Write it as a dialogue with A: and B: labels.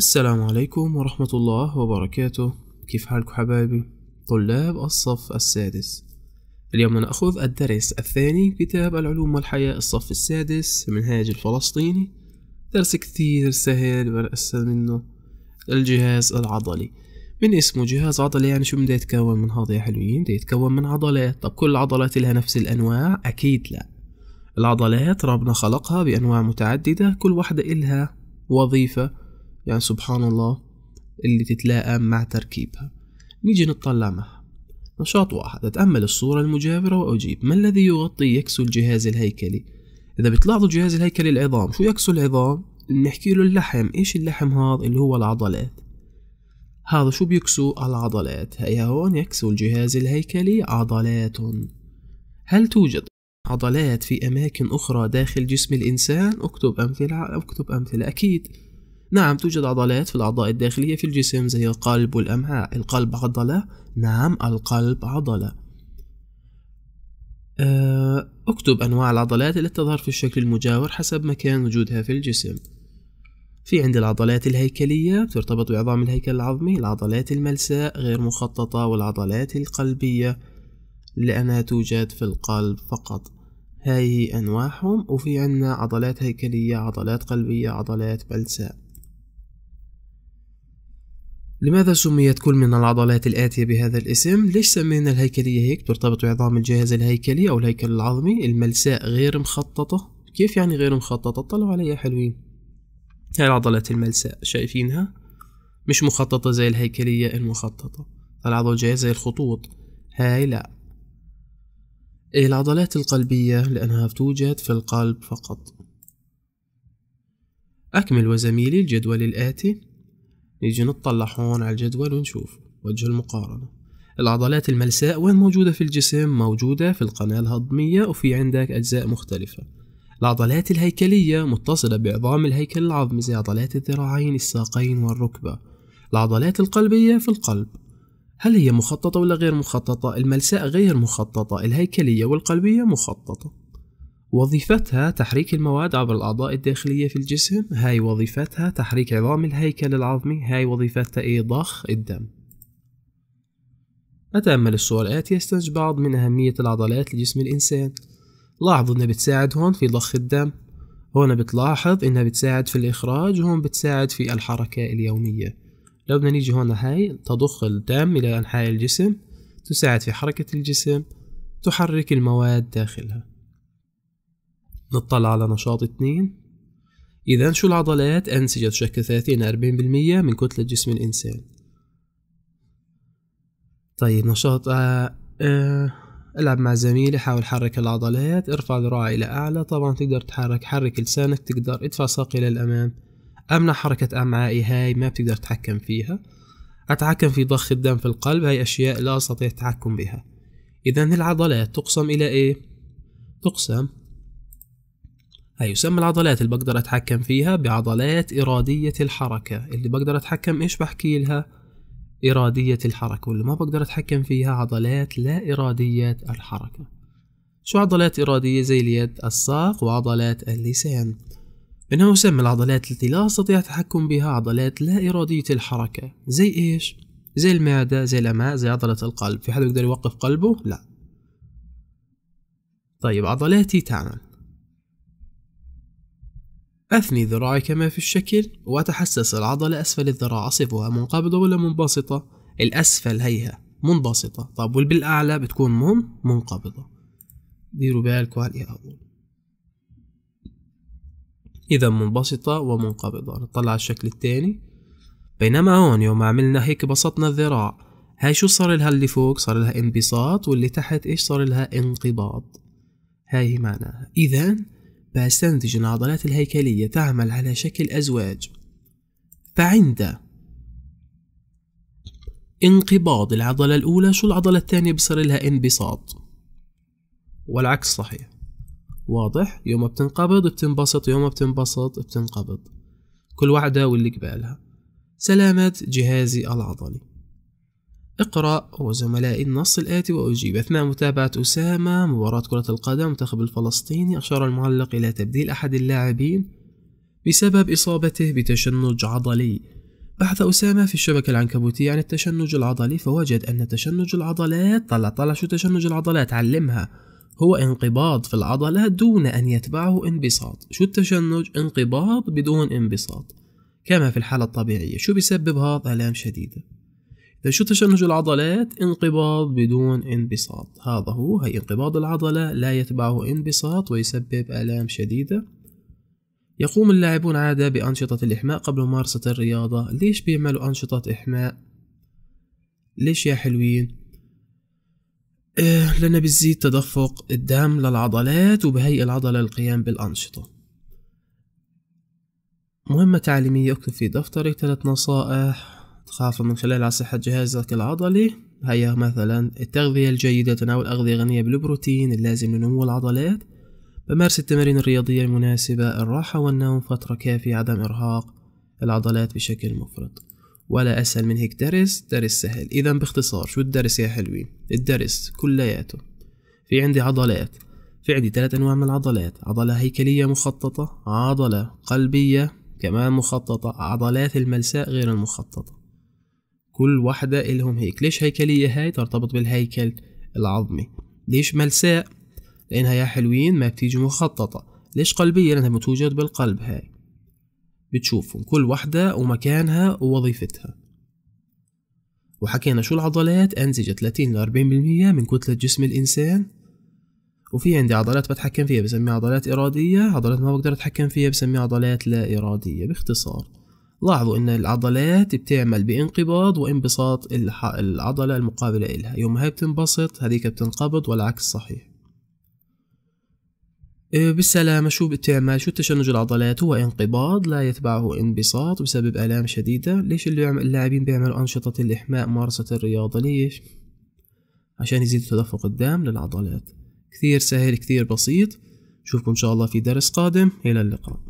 A: السلام عليكم ورحمة الله وبركاته كيف حالكم حبايبي طلاب الصف السادس اليوم نأخذ الدرس الثاني كتاب العلوم والحياة الصف السادس منهاج الفلسطيني درس كثير سهل برأسل منه الجهاز العضلي من اسمه جهاز عضلي يعني شو بده يتكون من هذا يا حلوين بده يتكون من عضلات طب كل العضلات لها نفس الأنواع أكيد لا العضلات ربنا خلقها بأنواع متعددة كل واحدة إلها وظيفة يعني سبحان الله اللي تتلائم مع تركيبها نيجي نطلع معها نشاط واحد أتأمل الصورة المجاورة وأجيب ما الذي يغطي يكسو الجهاز الهيكلي إذا بتلاحظوا الجهاز الهيكلي العظام شو يكسو العظام نحكي له اللحم إيش اللحم هذا اللي هو العضلات هذا شو بيكسو العضلات هيا هون يكسو الجهاز الهيكلي عضلات هل توجد عضلات في أماكن أخرى داخل جسم الإنسان اكتب أمثلة اكتب أمثلة أكيد نعم توجد عضلات في الأعضاء الداخلية في الجسم زي القلب والأمعاء القلب عضلة نعم القلب عضلة آه، اكتب أنواع العضلات التي تظهر في الشكل المجاور حسب مكان وجودها في الجسم في عند العضلات الهيكلية ترتبط بعظام الهيكل العظمي العضلات الملساء غير مخططة والعضلات القلبية لأنها توجد في القلب فقط هاي أنواعهم وفي عنا عضلات هيكلية عضلات قلبية عضلات ملساء لماذا سميت كل من العضلات الآتية بهذا الاسم؟ ليش سمينا الهيكلية هيك؟ ترتبط بعظام الجهاز الهيكلي أو الهيكل العظمي الملساء غير مخططة كيف يعني غير مخططة؟ طلعوا عليها حلوين هاي العضلات الملساء شايفينها؟ مش مخططة زي الهيكلية المخططة طلع عضل الجهاز زي الخطوط هاي لأ إيه العضلات القلبية لأنها توجد في القلب فقط أكمل وزميلي الجدول الآتي نيجي نطلع هون على الجدول ونشوف وجه المقارنة العضلات الملساء وين موجودة في الجسم موجودة في القناة الهضمية وفي عندك أجزاء مختلفة العضلات الهيكلية متصلة بعظام الهيكل العظمي زي عضلات الذراعين الساقين والركبة العضلات القلبية في القلب هل هي مخططة ولا غير مخططة؟ الملساء غير مخططة الهيكلية والقلبية مخططة وظيفتها تحريك المواد عبر الأعضاء الداخلية في الجسم هاي وظيفتها تحريك عظام الهيكل العظمي هاي وظيفتها إيه؟ ضخ الدم أتأمل الصور الآتية يستنتج بعض من أهمية العضلات لجسم الإنسان لاحظوا إنها بتساعد هون في ضخ الدم هون بتلاحظ إنها بتساعد في الإخراج وهون بتساعد في الحركة اليومية لو بدنا نيجي هون هاي تضخ الدم إلى أنحاء الجسم تساعد في حركة الجسم تحرك المواد داخلها نطلع على نشاط اتنين إذا شو العضلات أنسجة تشكل ثلاثين أربعين بالمية من كتلة جسم الإنسان طيب نشاط آه آه العب مع زميلي حاول حرك العضلات ارفع ذراعي الى اعلى طبعا تقدر تحرك حرك لسانك تقدر ادفع ساقي إلى الأمام امنع حركة امعائي هاي ما بتقدر تتحكم فيها اتحكم في ضخ الدم في القلب هاي اشياء لا استطيع التحكم بها اذا العضلات تقسم الى ايه تقسم هيسمى العضلات اللي بقدر أتحكم فيها بعضلات إرادية الحركة اللي بقدر أتحكم إيش بحكي لها إرادية الحركة واللي ما بقدر أتحكم فيها عضلات لا إرادية الحركة شو عضلات إرادية زي اليد الساق وعضلات اللسان إنه يسمى العضلات التي لا أستطيع التحكم بها عضلات لا إرادية الحركة زي إيش؟ زي المعدة زي الأمعاء زي عضلة القلب في حد يقدر يوقف قلبه؟ لا طيب عضلاتي تعمل أثني ذراعي كما في الشكل وتحسس العضلة أسفل الذراع أصفها منقبضة ولا منبسطة الأسفل هيها منبسطة طب والبالأعلى بتكون مهم منقبضة ديروا بالكوا عليها أول إذا منبسطة ومنقبضة نطلع على الشكل التاني بينما هون يوم عملنا هيك بسطنا الذراع هاي شو صار لها اللي فوق صار لها انبساط واللي تحت ايش صار لها انقباض هاي معناها إذا بستنتج أن العضلات الهيكلية تعمل على شكل أزواج فعند انقباض العضلة الأولى شو العضلة الثانية بصير لها انبساط والعكس صحيح واضح يوم بتنقبض بتنبسط يوم بتنبسط بتنقبض كل واحدة واللي قبالها سلامة جهازي العضلي اقرأ وزملائي النص الآتي وأجيب أثناء متابعة أسامة مباراة كرة القدم المنتخب الفلسطيني أشار المعلق إلى تبديل أحد اللاعبين بسبب إصابته بتشنج عضلي بحث أسامة في الشبكة العنكبوتية عن التشنج العضلي فوجد أن تشنج العضلات طلع طلع شو تشنج العضلات علمها هو انقباض في العضلة دون أن يتبعه انبساط شو التشنج انقباض بدون انبساط كما في الحالة الطبيعية شو بيسبب هذا آلام شديدة إذا شو تشنج العضلات؟ انقباض بدون انبساط هذا هو هي انقباض العضلة لا يتبعه انبساط ويسبب آلام شديدة يقوم اللاعبون عادة بأنشطة الإحماء قبل ممارسة الرياضة ليش بيعملوا أنشطة إحماء؟ ليش يا حلوين؟ إيه، لأنها بتزيد تدفق الدم للعضلات وبهيئ العضلة للقيام بالأنشطة مهمة تعليمية اكتب في دفترك ثلاث نصائح تخاف من خلالها صحة جهازك العضلي هيا مثلا التغذية الجيدة تناول أغذية غنية بالبروتين اللازم لنمو العضلات بمارس التمارين الرياضية المناسبة الراحة والنوم فترة كافية عدم إرهاق العضلات بشكل مفرط ولا أسهل من هيك درس درس سهل إذا باختصار شو الدرس يا حلوين الدرس كلياته في عندي عضلات في عندي ثلاث أنواع من العضلات عضلة هيكلية مخططة عضلة قلبية كمان مخططة عضلات الملساء غير المخططة كل واحدة إلهم هيك ليش هيكلية هاي ترتبط بالهيكل العظمي ليش ملساء لأنها يا حلوين ما بتيجي مخططة ليش قلبية لأنها بتوجد بالقلب هاي بتشوفهم كل واحدة ومكانها ووظيفتها وحكينا شو العضلات أنسجة 30 ل 40% من كتلة جسم الإنسان وفي عندي عضلات بتحكم فيها بسميها عضلات إرادية عضلات ما بقدر أتحكم فيها بسميها عضلات لا إرادية باختصار لاحظوا ان العضلات بتعمل بانقباض وانبساط العضلة المقابلة إلها يوم هاي بتنبسط هذيك بتنقبض والعكس صحيح آه، بالسلامة شو بتعمل شو تشنج العضلات هو انقباض لا يتبعه انبساط بسبب آلام شديدة ليش اللي اللاعبين بيعملوا أنشطة الإحماء ممارسة الرياضة ليش عشان يزيد تدفق الدم للعضلات كثير سهل كثير بسيط شوفكم إن شاء الله في درس قادم إلى اللقاء